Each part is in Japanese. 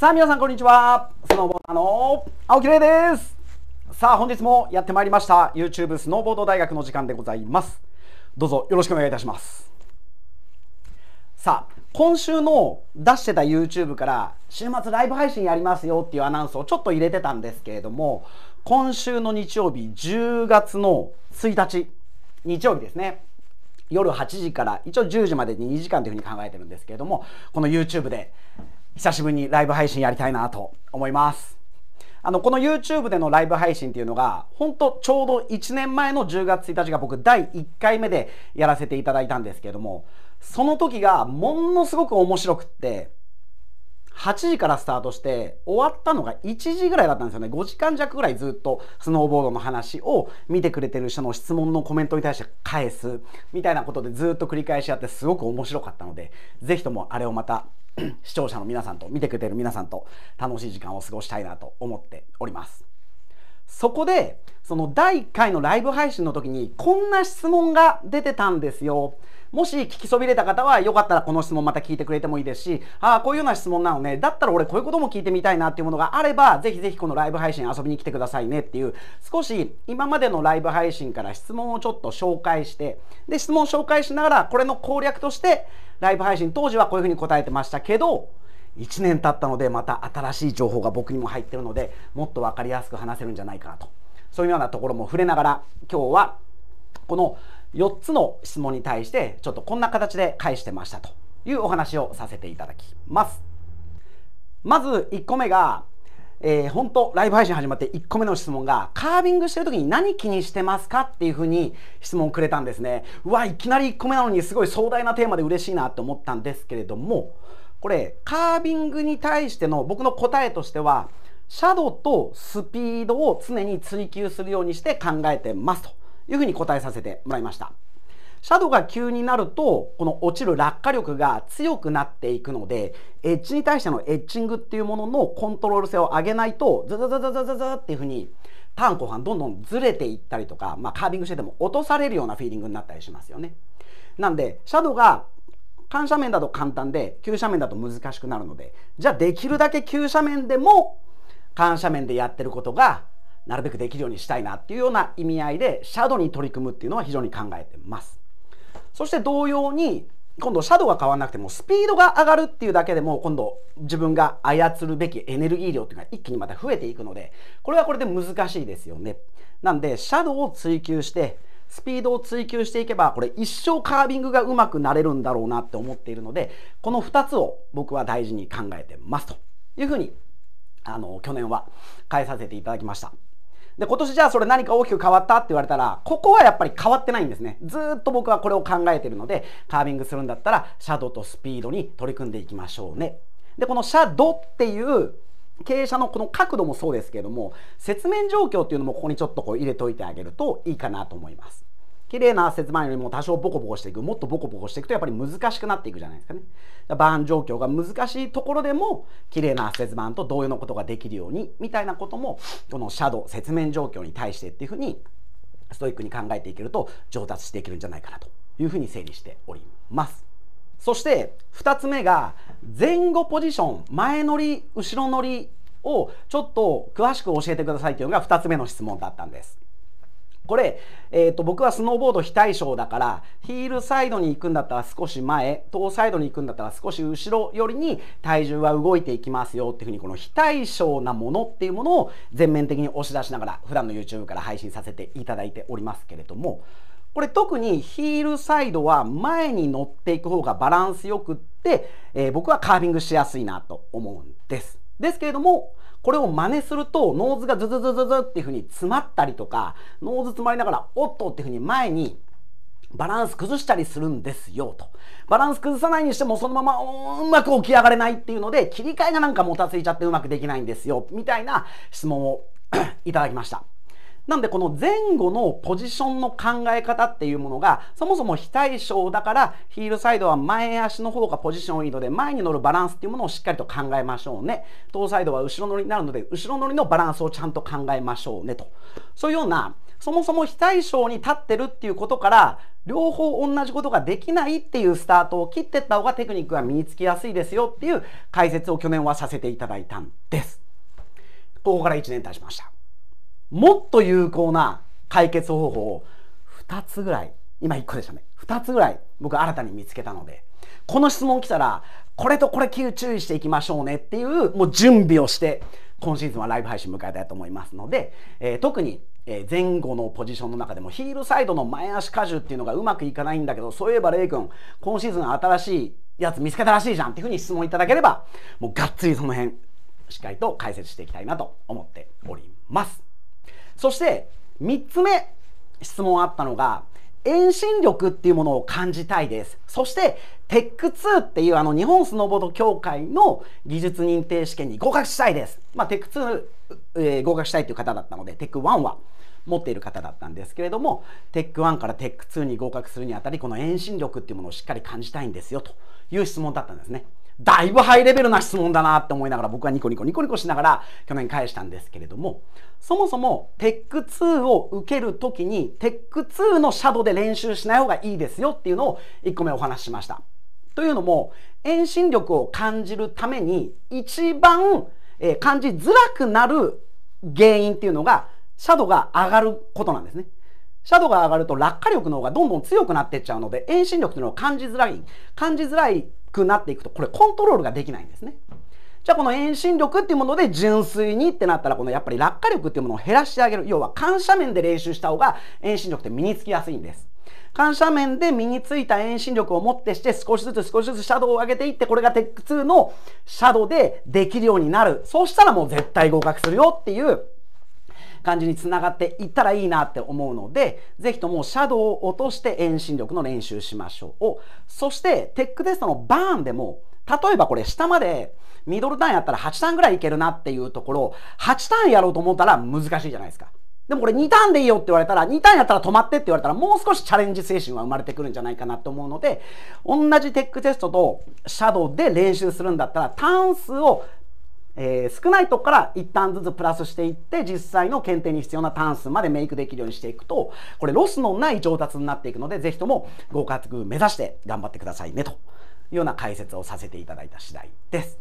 さあ皆さんこんにちはスノーボーダーの青木玲ですさあ本日もやってまいりました YouTube スノーボード大学の時間でございますどうぞよろしくお願いいたしますさあ今週の出してた YouTube から週末ライブ配信やりますよっていうアナウンスをちょっと入れてたんですけれども今週の日曜日10月の1日日曜日ですね夜8時から一応10時までに2時間というふうに考えてるんですけれどもこの YouTube で久しぶりにライブ配信やりたいなと思います。あの、この YouTube でのライブ配信っていうのが、ほんとちょうど1年前の10月1日が僕第1回目でやらせていただいたんですけれども、その時がものすごく面白くって、8時からスタートして終わったのが1時ぐらいだったんですよね5時間弱ぐらいずっとスノーボードの話を見てくれてる人の質問のコメントに対して返すみたいなことでずっと繰り返しやってすごく面白かったので是非ともあれをまた 視聴者の皆さんと見てくれてる皆さんと楽しい時間を過ごしたいなと思っておりますそこでその第1回のライブ配信の時にこんな質問が出てたんですよもし聞きそびれた方はよかったらこの質問また聞いてくれてもいいですし、ああ、こういうような質問なのね。だったら俺こういうことも聞いてみたいなっていうものがあれば、ぜひぜひこのライブ配信遊びに来てくださいねっていう、少し今までのライブ配信から質問をちょっと紹介して、で、質問を紹介しながらこれの攻略として、ライブ配信当時はこういうふうに答えてましたけど1年経ったのでまた新しい情報が僕にも入ってるのでもっと分かりやすく話せるんじゃないかなとそういうようなところも触れながら今日はこの4つの質問に対してちょっとこんな形で返してましたというお話をさせていただきます。まず1個目がえー、本当ライブ配信始まって1個目の質問が、カービングしてる時に何気にしてますかっていうふうに質問くれたんですね。うわ、いきなり1個目なのにすごい壮大なテーマで嬉しいなって思ったんですけれども、これ、カービングに対しての僕の答えとしては、シャドウとスピードを常に追求するようにして考えてますというふうに答えさせてもらいました。シャドウが急になるとこの落ちる落下力が強くなっていくのでエッジに対してのエッジングっていうもののコントロール性を上げないとザザザザザザザっていうふうにターン後半どんどんずれていったりとか、まあ、カービングしてても落とされるようなフィーリングになったりしますよね。なんでシャドウが緩斜面だと簡単で急斜面だと難しくなるのでじゃあできるだけ急斜面でも緩斜面でやってることがなるべくできるようにしたいなっていうような意味合いでシャドウに取り組むっていうのは非常に考えてます。そして同様に今度シャドウが変わらなくてもスピードが上がるっていうだけでも今度自分が操るべきエネルギー量っていうのが一気にまた増えていくのでこれはこれで難しいですよね。なんでシャドウを追求してスピードを追求していけばこれ一生カービングがうまくなれるんだろうなって思っているのでこの2つを僕は大事に考えてますというふうにあの去年は変えさせていただきました。で、今年じゃあそれ何か大きく変わったって言われたら、ここはやっぱり変わってないんですね。ずっと僕はこれを考えてるので、カービングするんだったら、シャドウとスピードに取り組んでいきましょうね。で、このシャドっていう傾斜のこの角度もそうですけれども、説明状況っていうのもここにちょっとこう入れといてあげるといいかなと思います。綺麗な圧節前よりも多少ボコボコしていくもっとボコボコしていくとやっぱり難しくなっていくじゃないですかねバーン状況が難しいところでも綺麗な圧節板と同様のことができるようにみたいなこともこのシャドウ雪面状況に対してっていうふうにストイックに考えていけると上達していけるんじゃないかなというふうに整理しておりますそして2つ目が前後ポジション前乗り後ろ乗りをちょっと詳しく教えてくださいというのが2つ目の質問だったんですこれ、えーと、僕はスノーボード非対称だからヒールサイドに行くんだったら少し前トーサイドに行くんだったら少し後ろよりに体重は動いていきますよっていうふうにこの非対称なものっていうものを全面的に押し出しながら普段の YouTube から配信させていただいておりますけれどもこれ特にヒールサイドは前に乗っていく方がバランスよくって、えー、僕はカービングしやすいなと思うんです。ですけれども、これを真似すると、ノーズがズズズズズっていう風に詰まったりとか、ノーズ詰まりながら、おっとっていう風に前にバランス崩したりするんですよと。バランス崩さないにしてもそのままうまく起き上がれないっていうので切り替えがなんかもたついちゃってうまくできないんですよみたいな質問を いただきました。なんでこの前後のポジションの考え方っていうものがそもそも非対称だからヒールサイドは前足の方がポジションいいので前に乗るバランスっていうものをしっかりと考えましょうねトサイドは後ろ乗りになるので後ろ乗りのバランスをちゃんと考えましょうねとそういうようなそもそも非対称に立ってるっていうことから両方同じことができないっていうスタートを切ってった方がテクニックが身につきやすいですよっていう解説を去年はさせていただいたんです。ここから1年経ちました。もっと有効な解決方法を2つぐらい、今1個でしたね。2つぐらい僕新たに見つけたので、この質問来たら、これとこれ注意していきましょうねっていう、もう準備をして、今シーズンはライブ配信迎えたいと思いますので、えー、特に前後のポジションの中でもヒールサイドの前足荷重っていうのがうまくいかないんだけどそういえばレイ君今シーズン新しいやつ見つけたらしいじゃんっていうふうに質問いただければもうがっつりその辺しっかりと解説していきたいなと思っております。そして3つ目質問あったのが遠心力っていうものを感じたいです。そして、テック2っていうあの日本スノーボード協会の技術認定試験に合格したいです。まあ、テック2、えー、合格したいという方だったので、テック1は持っている方だったんですけれども、テック1からテック2に合格するにあたり、この遠心力っていうものをしっかり感じたいんですよという質問だったんですね。だいぶハイレベルな質問だなって思いながら僕はニコニコニコニコしながら去年返したんですけれども、そもそもテック2を受けるときにテック2のシャドウで練習しない方がいいですよっていうのを1個目お話ししました。というのも、遠心力を感じるために一番感じづらくなる原因っていうのが、シャドウが上がることなんですね。シャドウが上がると落下力の方がどんどん強くなっていっちゃうので、遠心力というのを感じづらい。感じづらいくなっていくと、これコントロールができないんですね。じゃあこの遠心力っていうもので純粋にってなったらこのやっぱり落下力っていうものを減らしてあげる要は感斜面で練習した方が遠心力って身につきやすいんです緩斜面で身についた遠心力をもってして少しずつ少しずつシャドウを上げていってこれがテック2のシャドウでできるようになるそうしたらもう絶対合格するよっていう感じにつながっていったらいいなって思うので、ぜひともシャドウを落として遠心力の練習しましょう。そして、テックテストのバーンでも、例えばこれ下までミドルターンやったら8ターンぐらいいけるなっていうところ、8ターンやろうと思ったら難しいじゃないですか。でもこれ2ターンでいいよって言われたら、2ターンやったら止まってって言われたら、もう少しチャレンジ精神は生まれてくるんじゃないかなと思うので、同じテックテストとシャドウで練習するんだったら、ターン数をえー、少ないとこから一旦ずつプラスしていって実際の検定に必要な単数までメイクできるようにしていくとこれロスのない上達になっていくので是非とも合格目指して頑張ってくださいねというような解説をさせていただいた次第です。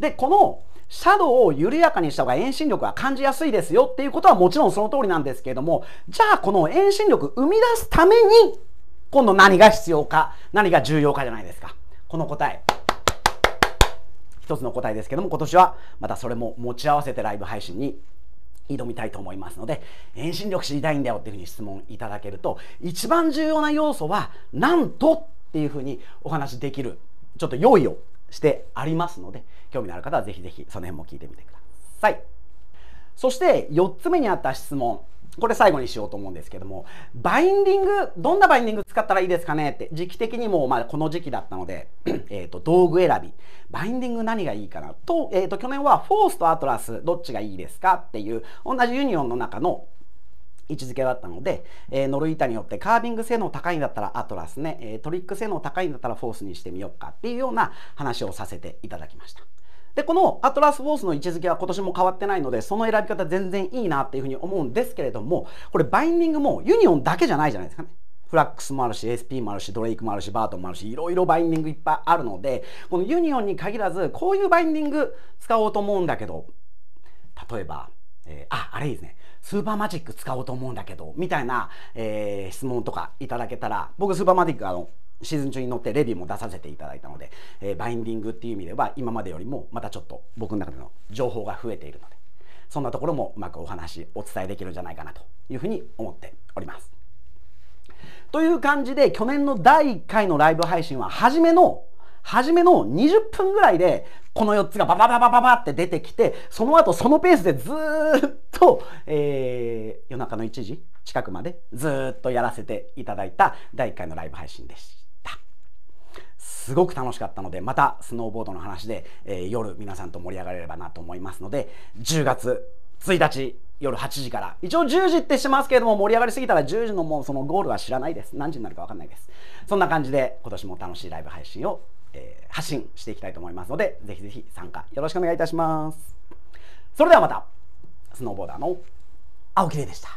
でこのシャドウを緩やかにした方が遠心力は感じやすいですよっていうことはもちろんその通りなんですけれどもじゃあこの遠心力生み出すために今度何が必要か何が重要かじゃないですかこの答え一つの答えですけども今年はまたそれも持ち合わせてライブ配信に挑みたいと思いますので遠心力知りたいんだよっていうふうに質問いただけると一番重要な要素はなんとっていうふうにお話できるちょっと用意をしてありますので興味のある方はぜひぜひその辺も聞いてみてくださいそして4つ目にあった質問これ最後にしようと思うんですけども、バインディング、どんなバインディング使ったらいいですかねって、時期的にもまあこの時期だったので、えっ、と、道具選び、バインディング何がいいかなと、えっ、ー、と、去年はフォースとアトラス、どっちがいいですかっていう、同じユニオンの中の位置づけだったので、えー、ノル板ーによってカービング性能高いんだったらアトラスね、えー、トリック性能高いんだったらフォースにしてみようかっていうような話をさせていただきました。で、このアトラスフォースの位置づけは今年も変わってないので、その選び方全然いいなっていうふうに思うんですけれども、これバインディングもユニオンだけじゃないじゃないですかね。フラックスもあるし、SP もあるし、ドレイクもあるし、バートンもあるし、いろいろバインディングいっぱいあるので、このユニオンに限らず、こういうバインディング使おうと思うんだけど、例えば、えー、あ、あれいいですね。スーパーマジック使おうと思うんだけど、みたいな、えー、質問とかいただけたら、僕スーパーマジックあの、シーズン中に乗ってレビューも出させていただいたので、えー、バインディングっていう意味では今までよりもまたちょっと僕の中での情報が増えているのでそんなところもうまくお話お伝えできるんじゃないかなというふうに思っております。という感じで去年の第1回のライブ配信は初めの初めの20分ぐらいでこの4つがババババババって出てきてその後そのペースでずっと、えー、夜中の1時近くまでずっとやらせていただいた第1回のライブ配信でした。すごく楽しかったのでまたスノーボードの話で、えー、夜皆さんと盛り上がれればなと思いますので10月1日夜8時から一応10時ってしますけれども盛り上がりすぎたら10時のもうそのゴールは知らないです何時になるか分かんないですそんな感じで今年も楽しいライブ配信を、えー、発信していきたいと思いますのでぜひぜひ参加よろしくお願いいたしますそれではまたスノーボーダーの青木玲でした